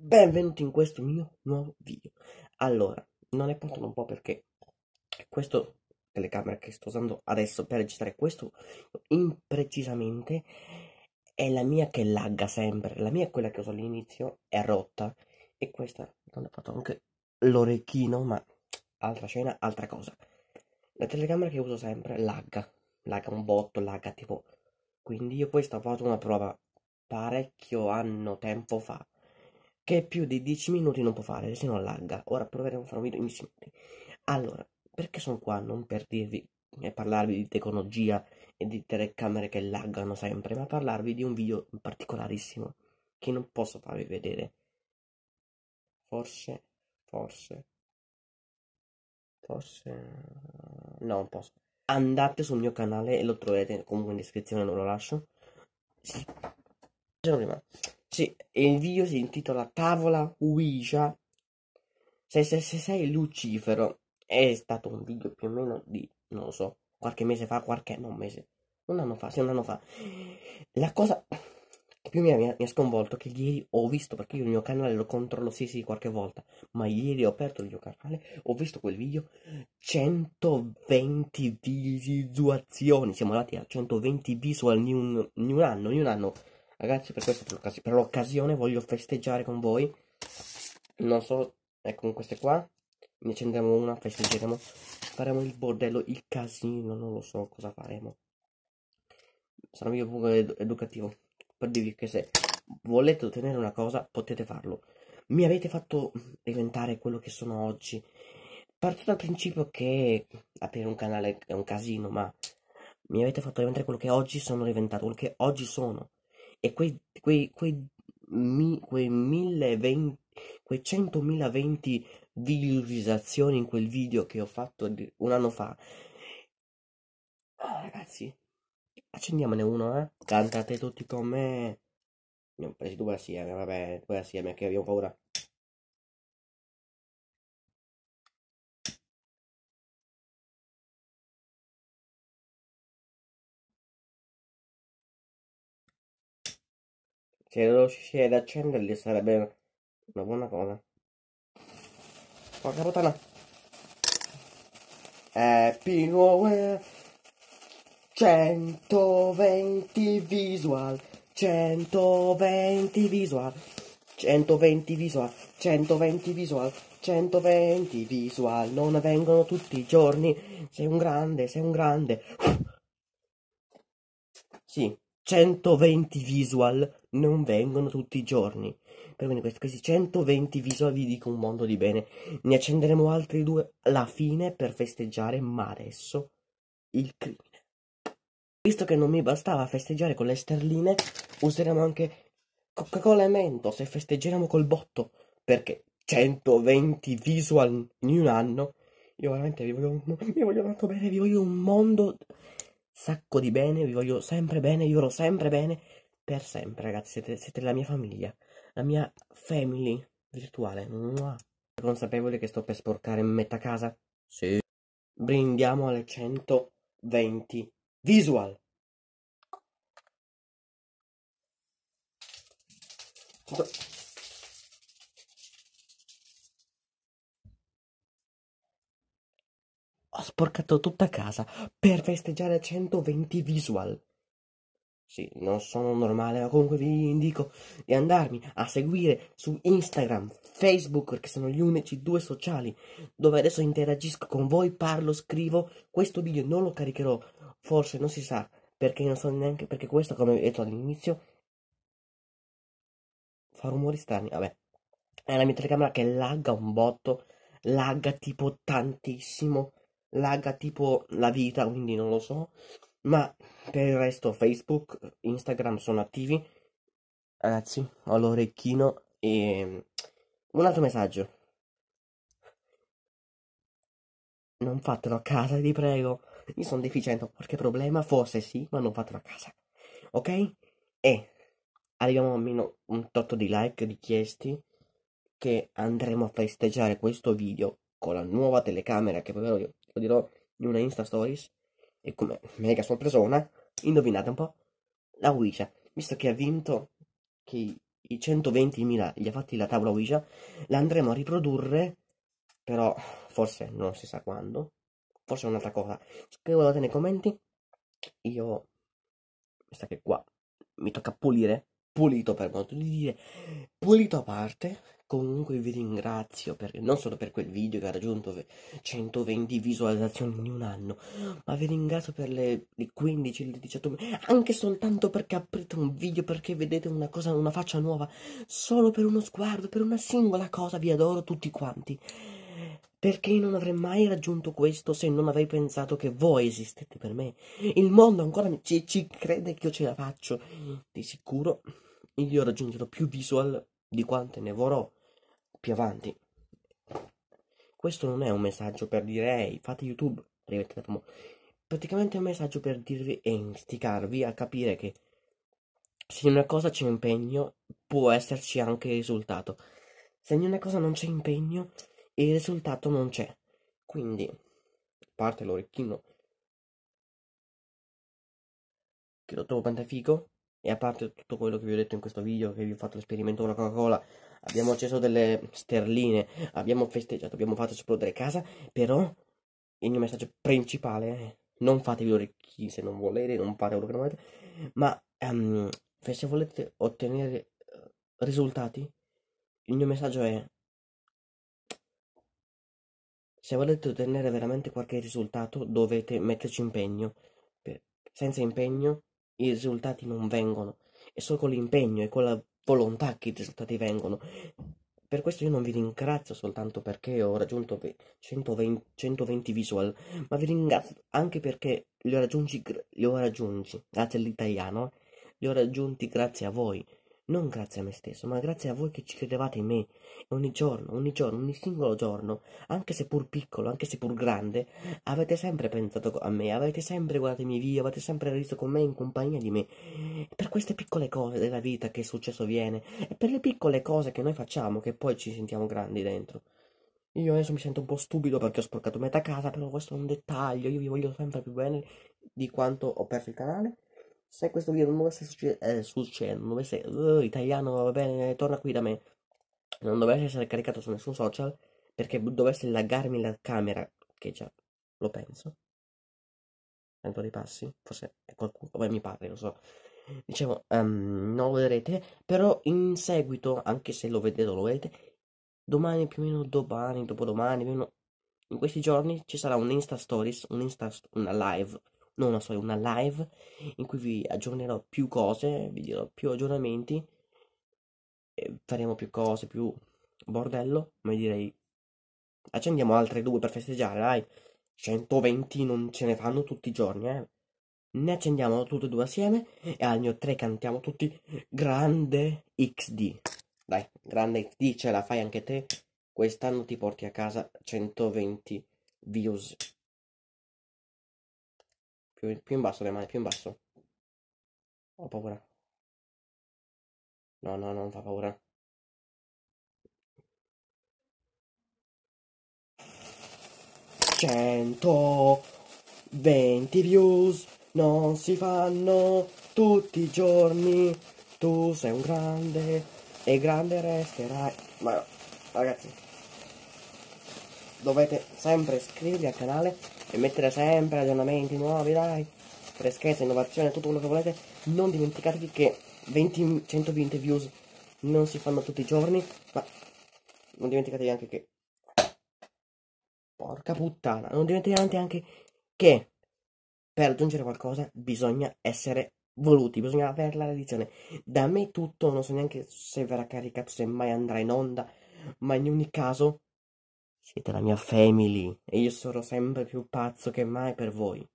Benvenuti in questo mio nuovo video. Allora, non è portano un po' perché questo telecamera che sto usando adesso per registrare questo imprecisamente è la mia che lagga sempre. La mia è quella che uso all'inizio, è rotta e questa non è porto anche l'orecchino, ma altra scena, altra cosa. La telecamera che uso sempre lagga, lagga un botto, lagga tipo. Quindi io questa ho fatto una prova parecchio anno tempo fa che più di 10 minuti non può fare, se no lagga. Ora proveremo a fare un video in 10 minuti. Allora, perché sono qua? Non per dirvi e parlarvi di tecnologia e di telecamere che laggano sempre, ma parlarvi di un video particolarissimo che non posso farvi vedere. Forse, forse, forse, no, non posso. Andate sul mio canale e lo troverete comunque in descrizione, non lo lascio. Sì. Prima sì, il video si intitola Tavola Ouija 666 Lucifero. È stato un video più o meno di, non lo so, qualche mese fa, qualche, non mese, un anno fa, sì, un anno fa. La cosa che più mi ha, mi ha sconvolto è che ieri ho visto, perché io il mio canale lo controllo sì sì qualche volta, ma ieri ho aperto il mio canale, ho visto quel video, 120 visualizzazioni, siamo arrivati a 120 visual in un anno, in un anno. Ragazzi, per, questa, per l'occasione voglio festeggiare con voi. Non so, ecco con queste qua. Ne accendiamo una, festeggeremo. Faremo il bordello, il casino, non lo so cosa faremo. Sarà mio punto ed educativo. Per dirvi che se volete ottenere una cosa, potete farlo. Mi avete fatto diventare quello che sono oggi. Parto dal principio che aprire un canale è un casino, ma mi avete fatto diventare quello che oggi sono diventato, quello che oggi sono e quei, quei, quei, mi, quei, 1020, quei 100.020 visualizzazioni in quel video che ho fatto un anno fa. Ah, ragazzi, accendiamone uno, eh? Cantate tutti con me. Non presi due assieme, vabbè, due assieme che abbiamo paura. Se riuscire ad accenderli sarebbe una buona cosa. Porca puttana. Happy New 120 visual. 120 visual. 120 visual, 120 visual, 120 visual, non vengono tutti i giorni, sei un grande, sei un grande. Sì, 120 visual non vengono tutti i giorni. Per quindi questi 120 visual vi dico un mondo di bene. Ne accenderemo altri due alla fine per festeggiare, ma adesso il crimine. Visto che non mi bastava festeggiare con le sterline, useremo anche Coca-Cola e Mentos e festeggeremo col botto. Perché 120 visual in un anno. Io veramente vi voglio, vi voglio tanto bene, vi voglio un mondo sacco di bene, vi voglio sempre bene, vi vorrò sempre bene, per sempre ragazzi, siete, siete la mia famiglia, la mia family virtuale. Mua. Consapevole che sto per sporcare metà casa? Sì. Brindiamo alle 120 visual. Do Ho sporcato tutta casa per festeggiare 120 visual. Sì, non sono normale, ma comunque vi indico di andarmi a seguire su Instagram, Facebook, che sono gli unici due sociali dove adesso interagisco con voi, parlo, scrivo. Questo video non lo caricherò, forse non si sa, perché non so neanche perché questo, come ho detto all'inizio, fa rumori strani. Vabbè, è la mia telecamera che lagga un botto, lagga tipo tantissimo lagga tipo la vita, quindi non lo so. Ma per il resto Facebook, Instagram sono attivi. Ragazzi, ho l'orecchino e un altro messaggio. Non fatelo a casa, vi prego. Mi sono deficiente, qualche problema, forse sì, ma non fatelo a casa. Ok? E arriviamo almeno un tot di like richiesti che andremo a festeggiare questo video con la nuova telecamera che proverò io lo dirò in una Insta Stories, e come mega sorpresona, indovinate un po', la Ouija, visto che ha vinto che i 120.000 gli ha fatti la tavola Ouija, la andremo a riprodurre, però forse non si sa quando, forse è un'altra cosa. Scrivete nei commenti, io, mi che qua mi tocca pulire, pulito per modo di dire, pulito a parte, Comunque vi ringrazio perché non solo per quel video che ha raggiunto 120 visualizzazioni in un anno, ma vi ringrazio per le, le 15, le 18, anche soltanto perché aprite un video, perché vedete una cosa, una faccia nuova, solo per uno sguardo, per una singola cosa, vi adoro tutti quanti. Perché non avrei mai raggiunto questo se non avrei pensato che voi esistete per me? Il mondo ancora ci, ci crede che io ce la faccio. Di sicuro io raggiungerò più visual di quante ne vorrò più avanti. Questo non è un messaggio per dire ehi, fate YouTube, diventare famosi. Praticamente è un messaggio per dirvi e instigarvi a capire che se in una cosa c'è impegno, può esserci anche il risultato. Se in una cosa non c'è impegno, il risultato non c'è. Quindi, parte l'orecchino che lo trovo pantafico e a parte tutto quello che vi ho detto in questo video che vi ho fatto l'esperimento con la Coca-Cola abbiamo acceso delle sterline, abbiamo festeggiato, abbiamo fatto esplodere casa, però il mio messaggio principale è non fatevi orecchi se non volete, non fate quello che non volete, ma um, se volete ottenere eh, risultati, il mio messaggio è se volete ottenere veramente qualche risultato dovete metterci impegno, senza impegno i risultati non vengono, E solo con l'impegno e con la volontà che i risultati vengono. Per questo io non vi ringrazio soltanto perché ho raggiunto 120, 120 visual, ma vi ringrazio anche perché li ho raggiunti, li ho raggiunti grazie all'italiano, eh, li ho raggiunti grazie a voi non grazie a me stesso, ma grazie a voi che ci credevate in me. ogni giorno, ogni giorno, ogni singolo giorno, anche se pur piccolo, anche se pur grande, avete sempre pensato a me, avete sempre guardato i miei video, avete sempre riso con me in compagnia di me. per queste piccole cose della vita che è successo viene, e per le piccole cose che noi facciamo, che poi ci sentiamo grandi dentro. Io adesso mi sento un po' stupido perché ho sporcato metà casa, però questo è un dettaglio, io vi voglio sempre più bene di quanto ho perso il canale se questo video non dovesse succedere, eh, succedere non dovesse, uh, eh, italiano va bene, torna qui da me, non dovesse essere caricato su nessun social, perché dovesse laggarmi la camera, che già lo penso, tanto dei passi, forse è qualcuno, vabbè mi pare, lo so, dicevo, um, non lo vedrete, però in seguito, anche se lo vedete lo vedete, domani più o meno, domani, dopodomani, meno, in questi giorni ci sarà un Insta Stories, un Insta, una live, non una storia, una live in cui vi aggiornerò più cose, vi dirò più aggiornamenti, e faremo più cose, più bordello, ma direi accendiamo altre due per festeggiare, dai. 120 non ce ne fanno tutti i giorni, eh. Ne accendiamo tutte e due assieme e al mio 3 cantiamo tutti grande XD. Dai, grande XD, ce la fai anche te. Quest'anno ti porti a casa 120 views più, più in basso le mani, più in basso. Ho paura. No, no, non fa paura. Cento venti views non si fanno tutti i giorni. Tu sei un grande e grande resterai. Ma no, ragazzi dovete sempre iscrivervi al canale e mettere sempre aggiornamenti nuovi, dai, freschezza, innovazione, tutto quello che volete. Non dimenticatevi che 20, 120 views non si fanno tutti i giorni, ma non dimenticatevi anche che... Porca puttana, non dimenticate anche che per raggiungere qualcosa bisogna essere voluti, bisogna avere la realizzazione. Da me tutto, non so neanche se verrà caricato, se mai andrà in onda, ma in ogni caso siete la mia family e io sarò sempre più pazzo che mai per voi.